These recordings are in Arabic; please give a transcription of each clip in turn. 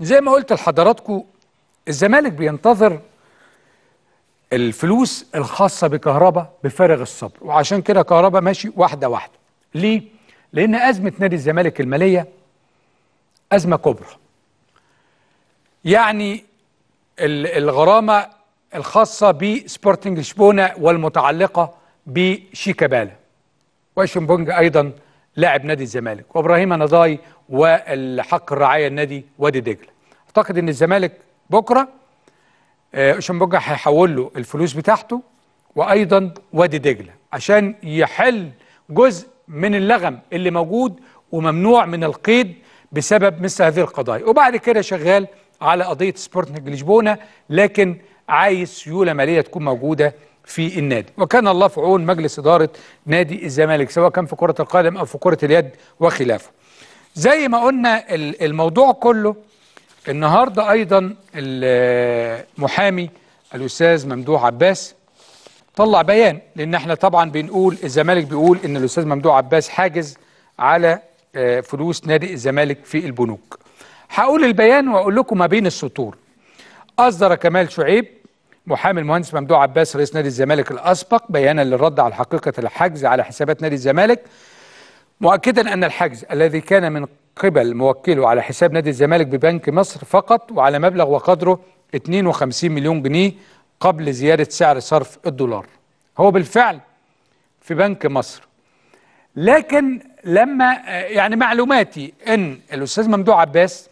زي ما قلت لحضراتكم الزمالك بينتظر الفلوس الخاصه بكهربا بفارغ الصبر وعشان كده كهربا ماشي واحده واحده ليه لان ازمه نادي الزمالك الماليه ازمه كبرى يعني الغرامه الخاصه بسبورتنج شبونه والمتعلقه بشيكابالا واشنبونج ايضا لاعب نادي الزمالك وابراهيم نضاي والحق الرعايه النادي وادي دجله اعتقد ان الزمالك بكره آه، شنبوجة هيحول له الفلوس بتاعته وايضا وادي دجله عشان يحل جزء من اللغم اللي موجود وممنوع من القيد بسبب مثل هذه القضايا وبعد كده شغال على قضيه سبورتنج لشبونه لكن عايز سيوله ماليه تكون موجوده في النادي وكان الله في عون مجلس إدارة نادي الزمالك سواء كان في كرة القدم أو في كرة اليد وخلافه زي ما قلنا الموضوع كله النهاردة أيضا المحامي الأستاذ ممدوح عباس طلع بيان لأن احنا طبعا بنقول الزمالك بيقول إن الأستاذ ممدوح عباس حاجز على آه، فلوس نادي الزمالك في البنوك هقول البيان وأقول لكم ما بين السطور أصدر كمال شعيب محامي المهندس ممدوح عباس رئيس نادي الزمالك الاسبق بيانا للرد على حقيقه الحجز على حسابات نادي الزمالك مؤكدا ان الحجز الذي كان من قبل موكله على حساب نادي الزمالك ببنك مصر فقط وعلى مبلغ وقدره 52 مليون جنيه قبل زياده سعر صرف الدولار هو بالفعل في بنك مصر لكن لما يعني معلوماتي ان الاستاذ ممدوح عباس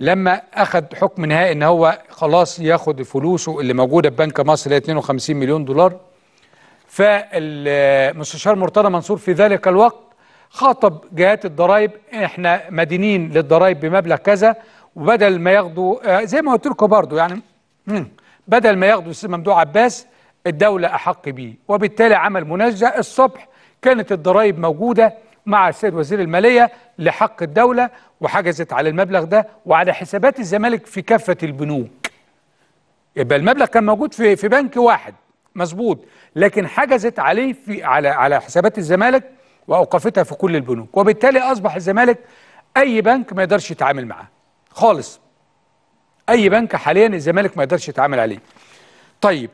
لما اخذ حكم نهائي ان هو خلاص ياخد فلوسه اللي موجوده في بنك مصر اللي هي 52 مليون دولار فالمستشار مرتضى منصور في ذلك الوقت خاطب جهات الضرائب احنا مدينين للضرائب بمبلغ كذا وبدل ما ياخدوا آه، زي ما قلت لكم برضه يعني بدل ما ياخدوا السيد ممدوح عباس الدوله احق بيه وبالتالي عمل منازع الصبح كانت الضرائب موجوده مع السيد وزير المالية لحق الدولة وحجزت على المبلغ ده وعلى حسابات الزمالك في كافة البنوك يبقى المبلغ كان موجود في في بنك واحد مظبوط لكن حجزت عليه في على على حسابات الزمالك واوقفتها في كل البنوك وبالتالي اصبح الزمالك اي بنك ما يقدرش يتعامل معاه خالص اي بنك حاليا الزمالك ما يقدرش يتعامل عليه طيب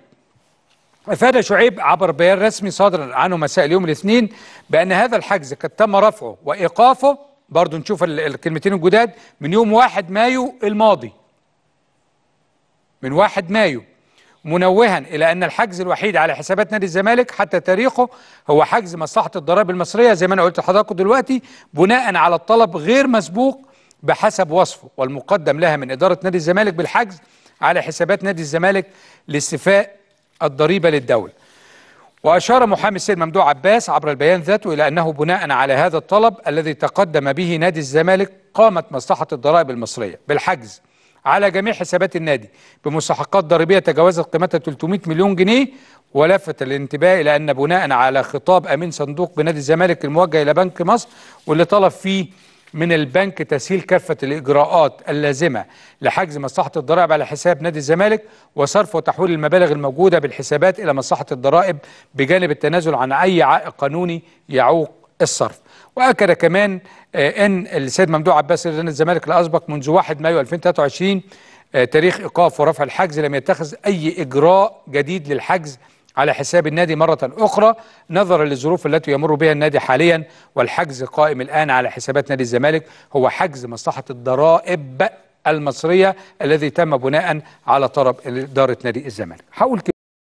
افاد شعيب عبر بيان رسمي صادر عنه مساء اليوم الاثنين بان هذا الحجز قد تم رفعه وايقافه برضه نشوف الكلمتين الجداد من يوم 1 مايو الماضي من 1 مايو منوها الى ان الحجز الوحيد على حسابات نادي الزمالك حتى تاريخه هو حجز مصلحه الضرائب المصريه زي ما انا قلت لحضراتكم دلوقتي بناء على الطلب غير مسبوق بحسب وصفه والمقدم لها من اداره نادي الزمالك بالحجز على حسابات نادي الزمالك لاستيفاء الضريبة للدولة وأشار محامي السيد ممدوح عباس عبر البيان ذاته إلى أنه بناء على هذا الطلب الذي تقدم به نادي الزمالك قامت مصلحة الضرائب المصرية بالحجز على جميع حسابات النادي بمستحقات ضريبية تجاوزت قيمتها 300 مليون جنيه ولفت الانتباه إلى أن بناء على خطاب أمين صندوق بنادي الزمالك الموجه إلى بنك مصر واللي طلب فيه من البنك تسهيل كافة الإجراءات اللازمة لحجز مصلحة الضرائب على حساب نادي الزمالك وصرف وتحويل المبالغ الموجودة بالحسابات إلى مصلحة الضرائب بجانب التنازل عن أي عائق قانوني يعوق الصرف واكد كمان آه، ان السيد ممدوح عباس رئيس الزمالك الاسبق منذ 1 مايو 2023 آه، تاريخ ايقاف ورفع الحجز لم يتخذ اي اجراء جديد للحجز على حساب النادي مرة أخرى نظرا للظروف التي يمر بها النادي حاليا والحجز قائم الآن على حسابات نادي الزمالك هو حجز مصلحة الضرائب المصرية الذي تم بناء على طلب إدارة نادي الزمالك